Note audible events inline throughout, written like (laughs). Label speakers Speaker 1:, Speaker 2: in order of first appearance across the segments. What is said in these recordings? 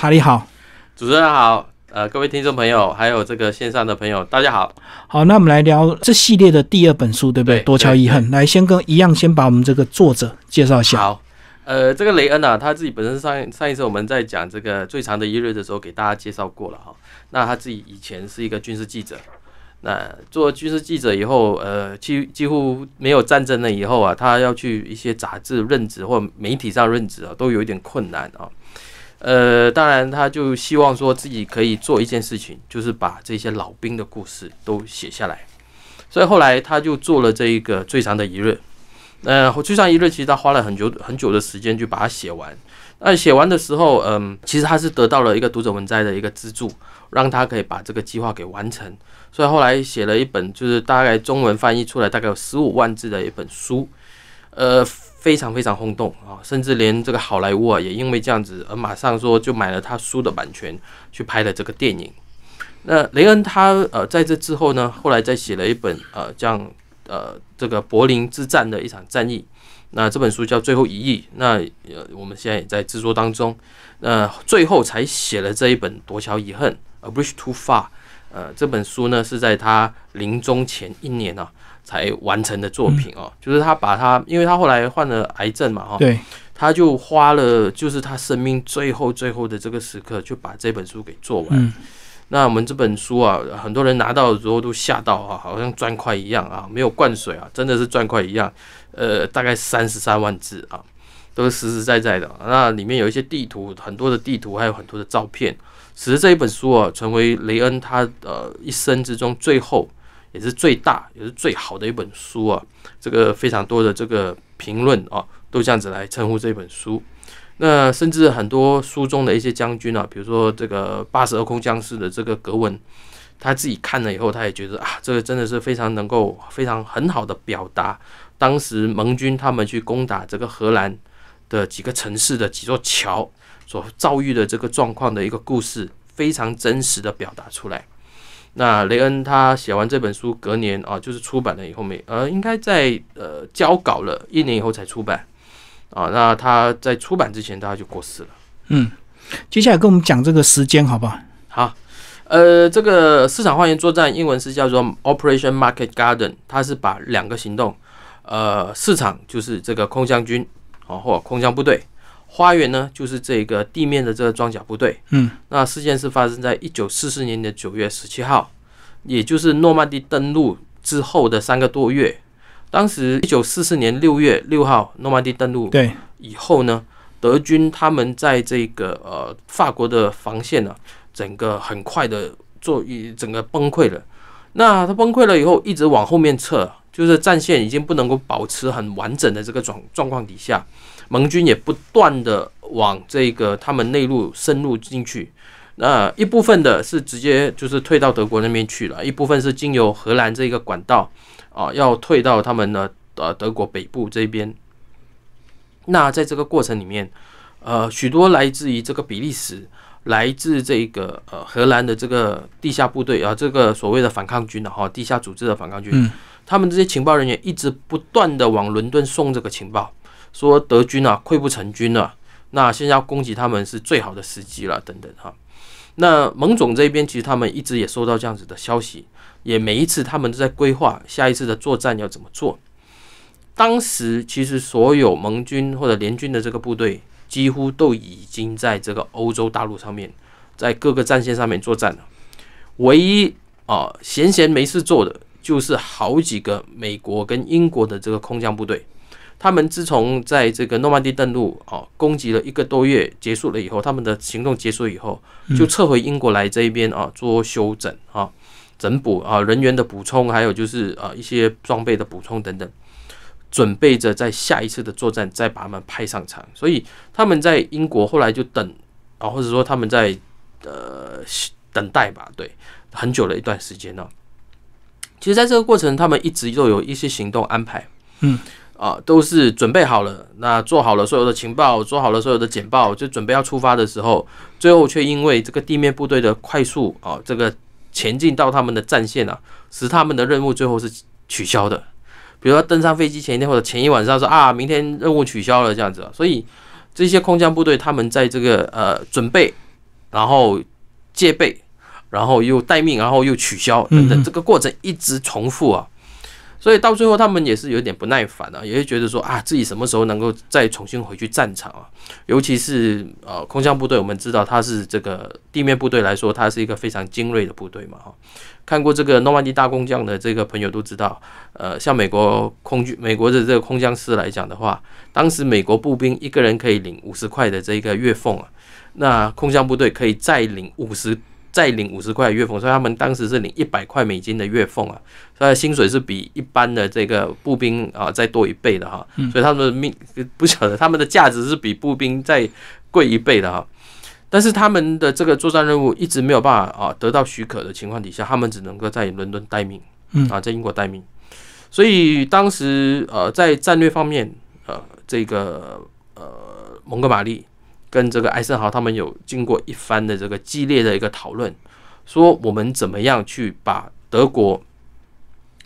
Speaker 1: 查理好，
Speaker 2: 主持人好，呃，各位听众朋友，还有这个线上的朋友，大家好。
Speaker 1: 好，那我们来聊这系列的第二本书，对不对？多敲遗恨，来，先跟一样，先把我们这个作者介绍一下。好，
Speaker 2: 呃，这个雷恩啊，他自己本身上上一次我们在讲这个最长的一日的时候，给大家介绍过了哈。那他自己以前是一个军事记者，那做军事记者以后，呃，几几乎没有战争了以后啊，他要去一些杂志任职或媒体上任职啊，都有一点困难啊。呃，当然，他就希望说自己可以做一件事情，就是把这些老兵的故事都写下来。所以后来他就做了这一个最长的一日。呃，最长一日其实他花了很久很久的时间去把它写完。那写完的时候，嗯，其实他是得到了一个读者文摘的一个资助，让他可以把这个计划给完成。所以后来写了一本，就是大概中文翻译出来大概有十五万字的一本书，呃。非常非常轰动啊，甚至连这个好莱坞啊，也因为这样子而马上说就买了他书的版权，去拍了这个电影。那雷恩他呃在这之后呢，后来再写了一本呃，像呃这个柏林之战的一场战役，那这本书叫《最后一役》，那呃我们现在也在制作当中。那最后才写了这一本《夺桥遗恨》，A Bridge Too Far。呃，这本书呢是在他临终前一年啊。才完成的作品哦，就是他把他，因为他后来患了癌症嘛，哈，对，他就花了就是他生命最后最后的这个时刻，就把这本书给做完。那我们这本书啊，很多人拿到之后都吓到啊，好像砖块一样啊，没有灌水啊，真的是砖块一样。呃，大概三十三万字啊，都是实实在在的。那里面有一些地图，很多的地图，还有很多的照片。使得这一本书啊，成为雷恩他呃一生之中最后。也是最大也是最好的一本书啊，这个非常多的这个评论啊，都这样子来称呼这本书。那甚至很多书中的一些将军啊，比如说这个八十二空僵尸的这个格文，他自己看了以后，他也觉得啊，这个真的是非常能够非常很好的表达当时盟军他们去攻打这个荷兰的几个城市的几座桥所遭遇的这个状况的一个故事，非常真实的表达出来。那雷恩他写完这本书，隔年啊，就是出版了以后没，呃，应该在呃交稿了一年以后才出版，啊，那他在出版之前他就过世了。嗯，接下来
Speaker 1: 跟我们讲这个时间好不好？
Speaker 2: 好，呃，这个市场花园作战英文是叫做 Operation Market Garden，它是把两个行动，呃，市场就是这个空降军啊或空降部队。花园呢，就是这个地面的这个装甲部队。嗯，那事件是发生在一九四四年的九月十七号，也就是诺曼底登陆之后的三个多月。当时一九四四年六月六号诺曼底登陆对以后呢，德军他们在这个呃法国的防线呢，整个很快的做一整个崩溃了。那他崩溃了以后，一直往后面撤，就是战线已经不能够保持很完整的这个状状况底下。盟军也不断的往这个他们内陆深入进去，那一部分的是直接就是退到德国那边去了，一部分是经由荷兰这个管道啊，要退到他们的呃德国北部这边。那在这个过程里面，呃，许多来自于这个比利时、来自这个呃荷兰的这个地下部队啊，这个所谓的反抗军的哈地下组织的反抗军，他们这些情报人员一直不断的往伦敦送这个情报。说德军啊，溃不成军了，那现在要攻击他们是最好的时机了，等等哈。那蒙总这边其实他们一直也收到这样子的消息，也每一次他们都在规划下一次的作战要怎么做。当时其实所有盟军或者联军的这个部队几乎都已经在这个欧洲大陆上面，在各个战线上面作战了，唯一啊闲闲没事做的就是好几个美国跟英国的这个空降部队。他们自从在这个诺曼底登陆哦，攻击了一个多月，结束了以后，他们的行动结束以后，就撤回英国来这一边啊，做修整啊、整补啊、人员的补充，还有就是啊一些装备的补充等等，准备着在下一次的作战再把他们派上场。所以他们在英国后来就等啊，或者说他们在呃等待吧，对，很久的一段时间呢。其实，在这个过程，他们一直都有一些行动安排，嗯。啊，都是准备好了，那做好了所有的情报，做好了所有的简报，就准备要出发的时候，最后却因为这个地面部队的快速啊，这个前进到他们的战线啊，使他们的任务最后是取消的。比如说登上飞机前一天或者前一晚上说啊，明天任务取消了这样子，所以这些空降部队他们在这个呃准备，然后戒备，然后又待命，然后又取消等等，这个过程一直重复啊。所以到最后，他们也是有点不耐烦啊，也会觉得说啊，自己什么时候能够再重新回去战场啊？尤其是呃，空降部队，我们知道它是这个地面部队来说，它是一个非常精锐的部队嘛。哈，看过这个诺曼底大工匠的这个朋友都知道，呃，像美国空军、美国的这个空降师来讲的话，当时美国步兵一个人可以领五十块的这个月俸啊，那空降部队可以再领五十。再领五十块月俸，所以他们当时是领一百块美金的月俸啊，所以薪水是比一般的这个步兵啊再多一倍的哈，所以他们的命不晓得他们的价值是比步兵再贵一倍的哈，但是他们的这个作战任务一直没有办法啊得到许可的情况底下，他们只能够在伦敦待命啊，在英国待命，所以当时呃在战略方面呃这个呃蒙哥马利。跟这个艾森豪他们有经过一番的这个激烈的一个讨论，说我们怎么样去把德国，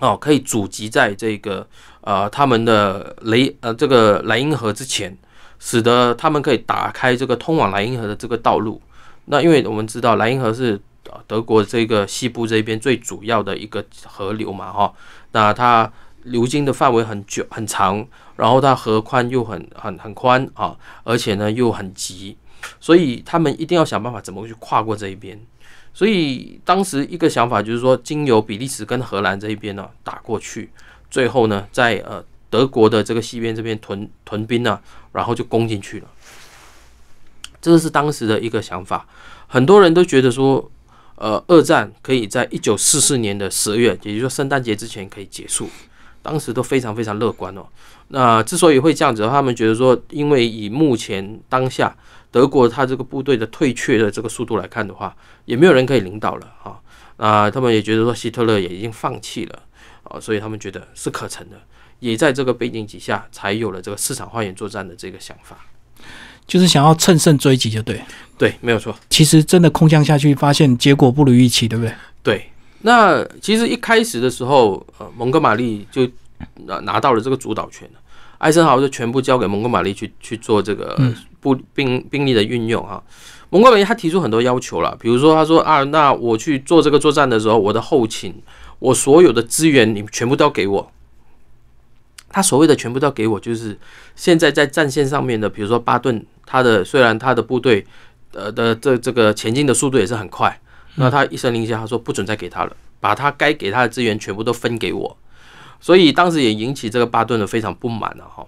Speaker 2: 哦，可以阻击在这个呃他们的雷呃这个莱茵河之前，使得他们可以打开这个通往莱茵河的这个道路。那因为我们知道莱茵河是德国这个西部这边最主要的一个河流嘛，哈，那它。流经的范围很久很长，然后它河宽又很很很宽啊，而且呢又很急，所以他们一定要想办法怎么去跨过这一边。所以当时一个想法就是说，经由比利时跟荷兰这一边呢打过去，最后呢在呃德国的这个西边这边屯屯兵呢，然后就攻进去了。这个是当时的一个想法，很多人都觉得说，呃，二战可以在一九四四年的十月，也就是说圣诞节之前可以结束。当时都非常非常乐观哦。那之所以会这样子，他们觉得说，因为以目前当下德国他这个部队的退却的这个速度来看的话，也没有人可以领导了啊。那他们也觉得说，希特勒也已经放弃了啊，所以他们觉得是可成的，也在这个背景底下才有了这个市场花园作战的这个想法，
Speaker 1: 就是想要乘胜追击就对。对，没有错。其实真的空降下去，发现结果不如预期，对不对？
Speaker 2: 对。那其实一开始的时候，呃，蒙哥马利就拿拿到了这个主导权艾森豪就全部交给蒙哥马利去去做这个步兵兵力的运用啊。蒙哥马利他提出很多要求了，比如说他说啊，那我去做这个作战的时候，我的后勤，我所有的资源，你全部都要给我。他所谓的全部都要给我，就是现在在战线上面的，比如说巴顿，他的虽然他的部队，呃的这这个前进的速度也是很快。那他一声令下，他说不准再给他了，把他该给他的资源全部都分给我。所以当时也引起这个巴顿的非常不满了哈。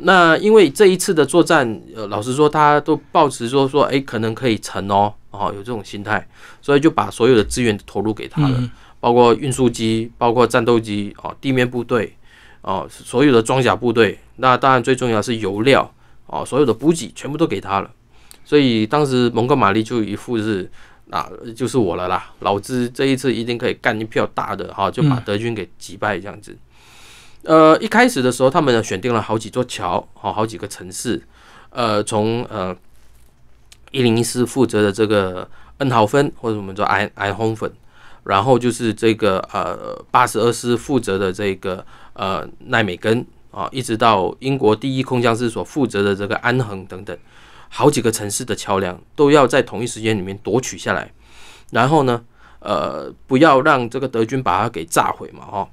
Speaker 2: 那因为这一次的作战，呃，老实说他都抱持说说哎可能可以成哦，哦有这种心态，所以就把所有的资源投入给他了，包括运输机，包括战斗机哦，地面部队哦，所有的装甲部队。那当然最重要是油料哦，所有的补给全部都给他了。所以当时蒙哥马利就一副是。啊，就是我了啦！老子这一次一定可以干一票大的哈，就把德军给击败这样子。呃，一开始的时候，他们选定了好几座桥，好好几个城市。呃，从呃一零一师负责的这个恩豪芬，或者我们说埃埃洪芬，然后就是这个呃八十二师负责的这个呃奈美根啊，一直到英国第一空降师所负责的这个安恒等等。好几个城市的桥梁都要在同一时间里面夺取下来，然后呢，呃，不要让这个德军把它给炸毁嘛，哈。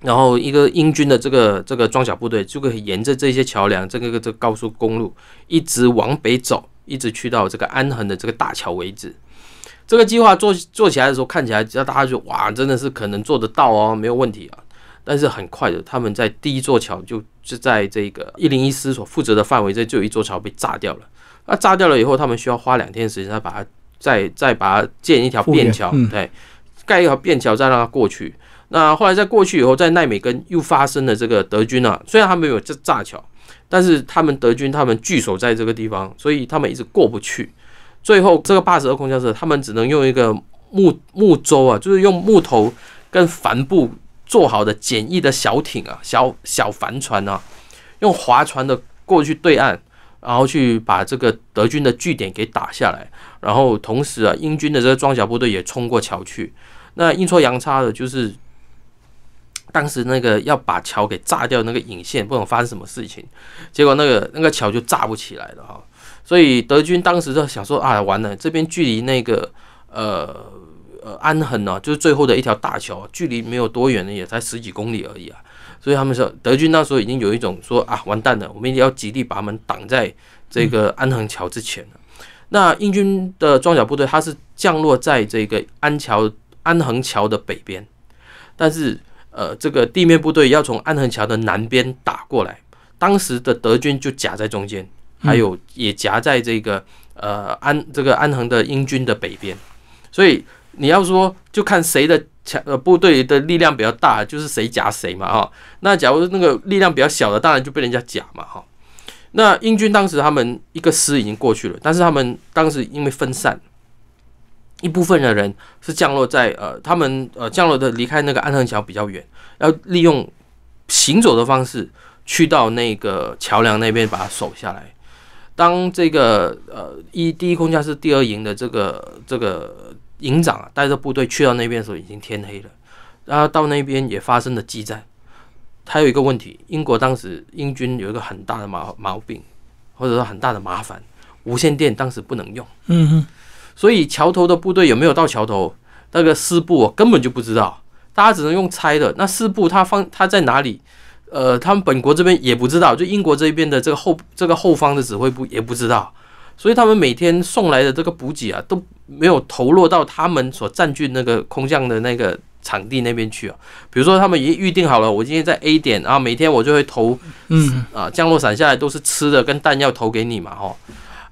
Speaker 2: 然后一个英军的这个这个装甲部队就可以沿着这些桥梁，这个这个高速公路一直往北走，一直去到这个安恒的这个大桥为止。这个计划做做起来的时候，看起来只要大家就哇，真的是可能做得到哦，没有问题啊。但是很快的，他们在第一座桥就就在这个一零一师所负责的范围，内，就有一座桥被炸掉了。那炸掉了以后，他们需要花两天时间，再把它再再把它建一条便桥，对，盖一条便桥，再让它过去。那后来在过去以后，在奈美根又发生了这个德军啊，虽然他们没有炸桥，但是他们德军他们据守在这个地方，所以他们一直过不去。最后，这个八十二空降师他们只能用一个木木舟啊，就是用木头跟帆布。做好的简易的小艇啊，小小帆船啊，用划船的过去对岸，然后去把这个德军的据点给打下来。然后同时啊，英军的这个装甲部队也冲过桥去。那阴错阳差的就是，当时那个要把桥给炸掉那个引线，不能发生什么事情，结果那个那个桥就炸不起来了哈。所以德军当时就想说啊，完了，这边距离那个呃。呃，安恒呢，就是最后的一条大桥，距离没有多远呢，也才十几公里而已啊。所以他们说，德军那时候已经有一种说啊，完蛋了，我们一定要极力把他们挡在这个安恒桥之前那英军的装甲部队，它是降落在这个安桥安恒桥的北边，但是呃，这个地面部队要从安恒桥的南边打过来，当时的德军就夹在中间，还有也夹在这个呃安这个安恒的英军的北边，所以。你要说就看谁的强呃部队的力量比较大，就是谁夹谁嘛哈。那假如那个力量比较小的，当然就被人家夹嘛哈。那英军当时他们一个师已经过去了，但是他们当时因为分散，一部分的人是降落在呃他们呃降落的离开那个安恒桥比较远，要利用行走的方式去到那个桥梁那边把它守下来。当这个呃一第一空降师第二营的这个这个。营长啊，带着部队去到那边的时候，已经天黑了。然后到那边也发生了激战。还有一个问题，英国当时英军有一个很大的毛毛病，或者说很大的麻烦，无线电当时不能用。嗯哼。所以桥头的部队有没有到桥头，那个师部我根本就不知道，大家只能用猜的。那师部他放他在哪里？呃，他们本国这边也不知道，就英国这边的这个后这个后方的指挥部也不知道。所以他们每天送来的这个补给啊，都没有投落到他们所占据那个空降的那个场地那边去啊。比如说，他们已经预定好了，我今天在 A 点，然后每天我就会投，嗯啊，降落伞下来都是吃的跟弹药投给你嘛，哈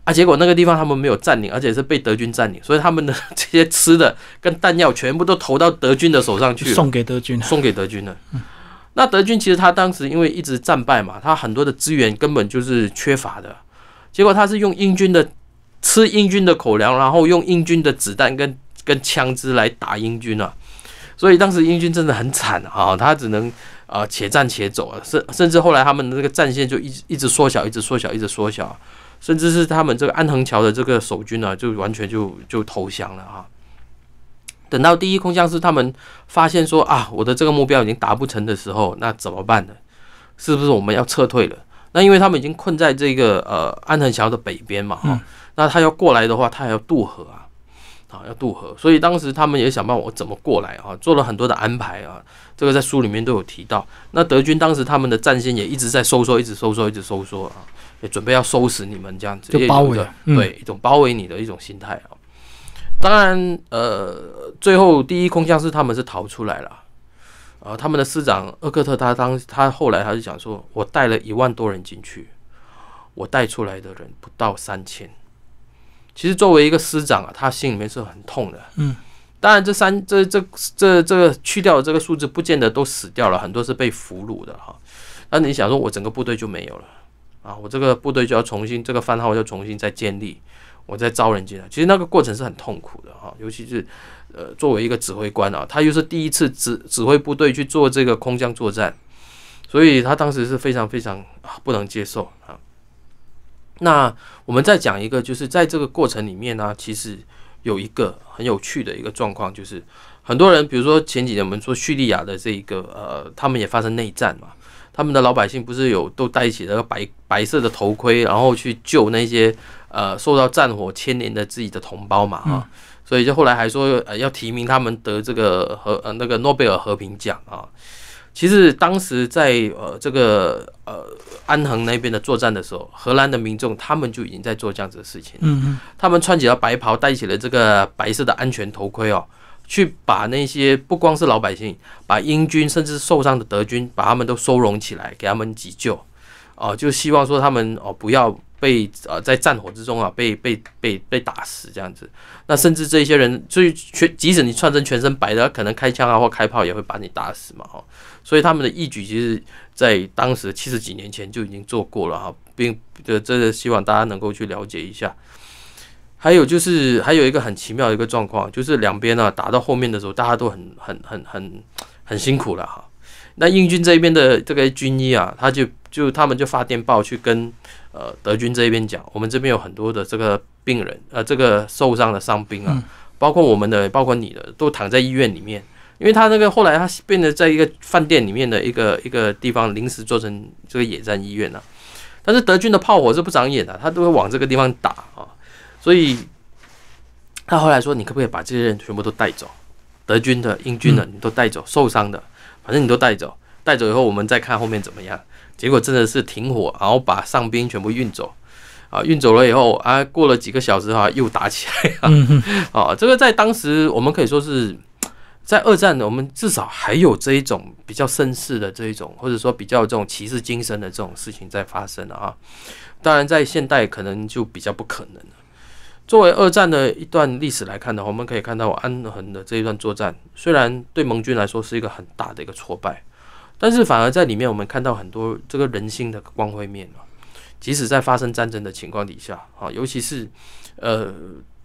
Speaker 2: 啊，结果那个地方他们没有占领，而且是被德军占领，所以他们的这些吃的跟弹药全部都投到德军的手上去，送给德军，送给德军了。嗯，那德军其实他当时因为一直战败嘛，他很多的资源根本就是缺乏的。结果他是用英军的吃英军的口粮，然后用英军的子弹跟跟枪支来打英军啊，所以当时英军真的很惨啊，他只能啊且战且走啊，甚甚至后来他们的这个战线就一直一直缩小，一直缩小，一直缩小，甚至是他们这个安恒桥的这个守军呢，就完全就就投降了哈。等到第一空降师他们发现说啊，我的这个目标已经达不成的时候，那怎么办呢？是不是我们要撤退了？那因为他们已经困在这个呃安藤桥的北边嘛，哈，那他要过来的话，他还要渡河啊，啊，要渡河，所以当时他们也想办法怎么过来啊，做了很多的安排啊，这个在书里面都有提到。那德军当时他们的战线也一直在收缩，一直收缩，一直收缩啊，也准备要收拾你们这样子，就包围，对，一种包围你的一种心态啊。当然，呃，最后第一空降师他们是逃出来了。呃，他们的师长厄克特，他当他后来他就讲说，我带了一万多人进去，我带出来的人不到三千。其实作为一个师长啊，他心里面是很痛的。嗯，当然这三这这这这个去掉的这个数字，不见得都死掉了，很多是被俘虏的哈。那你想说，我整个部队就没有了啊？我这个部队就要重新这个番号，要重新再建立。我在招人进来，其实那个过程是很痛苦的哈，尤其是，呃，作为一个指挥官啊，他又是第一次指指挥部队去做这个空降作战，所以他当时是非常非常不能接受啊。那我们再讲一个，就是在这个过程里面呢，其实有一个很有趣的一个状况，就是很多人，比如说前几年我们说叙利亚的这个呃，他们也发生内战嘛，他们的老百姓不是有都戴起了白白色的头盔，然后去救那些。呃，受到战火牵连的自己的同胞嘛，啊，所以就后来还说，呃，要提名他们得这个和呃那个诺贝尔和平奖啊。其实当时在呃这个呃安恒那边的作战的时候，荷兰的民众他们就已经在做这样子的事情。嗯嗯，他们穿起了白袍，戴起了这个白色的安全头盔哦，去把那些不光是老百姓，把英军甚至受伤的德军，把他们都收容起来，给他们急救，哦，就希望说他们哦不要。被呃，在战火之中啊，被被被被打死这样子，那甚至这些人，所以全即使你穿成全身白的，可能开枪啊或开炮也会把你打死嘛哈。所以他们的一举，其实，在当时七十几年前就已经做过了哈，并这真的希望大家能够去了解一下。还有就是还有一个很奇妙的一个状况，就是两边呢打到后面的时候，大家都很很很很很辛苦了哈。那英军这边的这个军医啊，他就就他们就发电报去跟。呃，德军这边讲，我们这边有很多的这个病人，呃，这个受伤的伤兵啊，包括我们的，包括你的，都躺在医院里面。因为他那个后来他变得在一个饭店里面的一个一个地方临时做成这个野战医院呢。但是德军的炮火是不长眼的，他都会往这个地方打啊。所以他后来说，你可不可以把这些人全部都带走？德军的、英军的，你都带走，受伤的，反正你都带走。带走以后，我们再看后面怎么样。结果真的是停火，然后把上兵全部运走，啊，运走了以后，啊，过了几个小时哈，又打起来了，(laughs) 啊，这个在当时我们可以说是在二战的，我们至少还有这一种比较绅士的这一种，或者说比较这种骑士精神的这种事情在发生啊。当然，在现代可能就比较不可能了。作为二战的一段历史来看的话，我们可以看到安恒的这一段作战，虽然对盟军来说是一个很大的一个挫败。但是反而在里面，我们看到很多这个人性的光辉面即使在发生战争的情况底下啊，尤其是呃，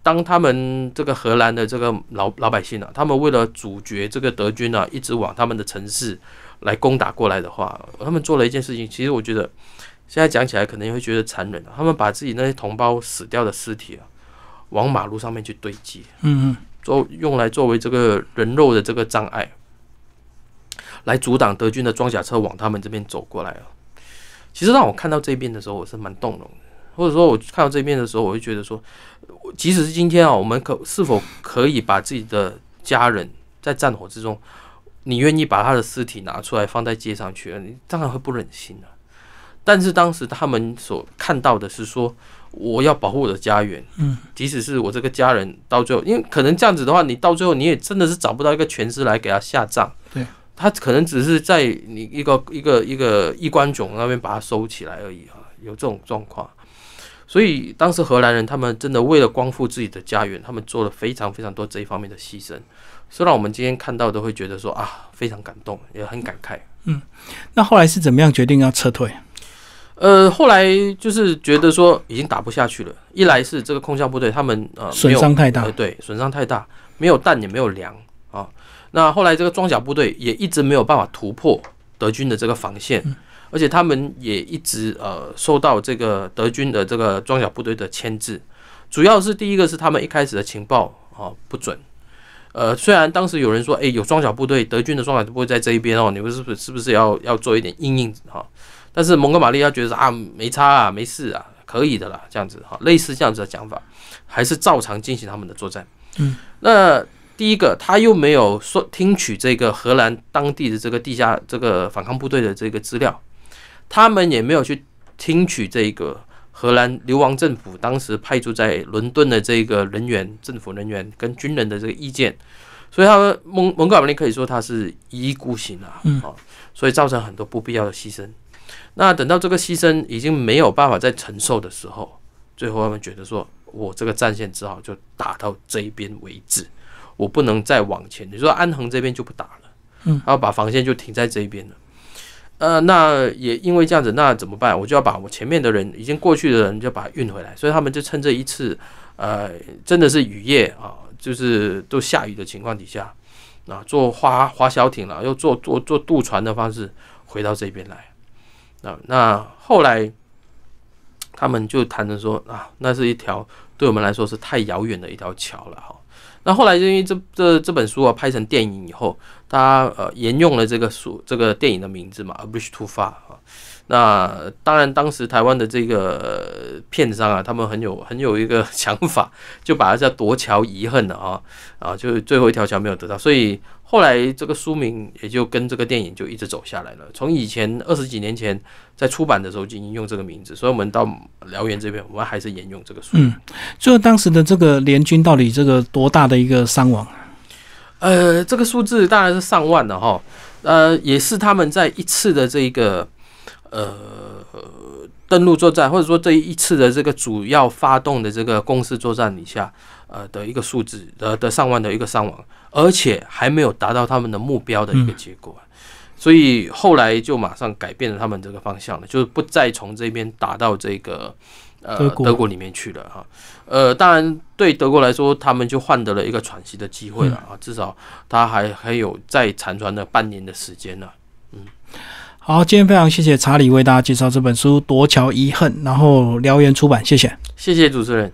Speaker 2: 当他们这个荷兰的这个老老百姓啊，他们为了阻绝这个德军啊，一直往他们的城市来攻打过来的话，他们做了一件事情。其实我觉得现在讲起来，可能也会觉得残忍啊。他们把自己那些同胞死掉的尸体啊，往马路上面去堆积，嗯，做用来作为这个人肉的这个障碍。来阻挡德军的装甲车往他们这边走过来哦。其实让我看到这边的时候，我是蛮动容的，或者说，我看到这边的时候，我会觉得说，即使是今天啊，我们可是否可以把自己的家人在战火之中，你愿意把他的尸体拿出来放在街上去？你当然会不忍心啊。但是当时他们所看到的是说，我要保护我的家园，嗯，即使是我这个家人到最后，因为可能这样子的话，你到最后你也真的是找不到一个全尸来给他下葬，对。他可能只是在你一个一个一个衣冠冢那边把它收起来而已啊，有这种状况。所以当时荷兰人他们真的为了光复自己的家园，他们做了非常非常多这一方面的牺牲，虽然我们今天看到都会觉得说啊非常感动，也很感慨。
Speaker 1: 嗯，那后来是怎么样决定要撤退？
Speaker 2: 呃，后来就是觉得说已经打不下去了，一来是这个空降部队他们呃损伤太大，对，损伤太大，没有弹也没有粮。那后来，这个装甲部队也一直没有办法突破德军的这个防线，而且他们也一直呃受到这个德军的这个装甲部队的牵制。主要是第一个是他们一开始的情报啊不准，呃，虽然当时有人说，哎，有装甲部队，德军的装甲部不会在这一边哦？你们是不是是不是要要做一点硬硬子哈？但是蒙哥马利亚觉得啊，没差啊，没事啊，可以的啦，这样子哈，类似这样子的讲法，还是照常进行他们的作战。嗯，那。第一个，他又没有说听取这个荷兰当地的这个地下这个反抗部队的这个资料，他们也没有去听取这个荷兰流亡政府当时派驻在伦敦的这个人员、政府人员跟军人的这个意见，所以他们蒙蒙哥马利可以说他是一意孤行啊，啊，所以造成很多不必要的牺牲。那等到这个牺牲已经没有办法再承受的时候，最后他们觉得说，我这个战线只好就打到这一边为止。我不能再往前，你说安恒这边就不打了，嗯，然后把防线就停在这边了。呃，那也因为这样子，那怎么办？我就要把我前面的人，已经过去的人，就把它运回来。所以他们就趁这一次，呃，真的是雨夜啊，就是都下雨的情况底下，啊，坐划划小艇了，又坐坐坐渡船的方式回到这边来。啊，那后来他们就谈着说啊，那是一条对我们来说是太遥远的一条桥了，哈。那后来就因为这这这本书啊，拍成电影以后，他呃沿用了这个书这个电影的名字嘛 a p p r o h Too Far 啊。那当然，当时台湾的这个片商啊，他们很有很有一个 (laughs) 想法，就把它叫夺桥遗恨的啊啊，就是最后一条桥没有得到，所以后来这个书名也就跟这个电影就一直走下来了。从以前二十几年前在出版的时候就已经用这个名字，所以我们到辽源这边，我们还是沿用这个书。
Speaker 1: 嗯，就当时的这个联军到底这个多大的一个伤亡？
Speaker 2: 呃，这个数字当然是上万的哈。呃，也是他们在一次的这个。呃，登陆作战或者说这一次的这个主要发动的这个攻势作战以下，呃的一个数字，呃的上万的一个伤亡，而且还没有达到他们的目标的一个结果，所以后来就马上改变了他们这个方向了，就是不再从这边打到这个呃德国里面去了哈。呃，当然对德国来说，他们就换得了一个喘息的机会了啊，至少他还还有再残喘的半年的时间呢。嗯。
Speaker 1: 好，今天非常谢谢查理为大家介绍这本书《夺桥遗恨》，然后燎原出版，谢谢，
Speaker 2: 谢谢主持人。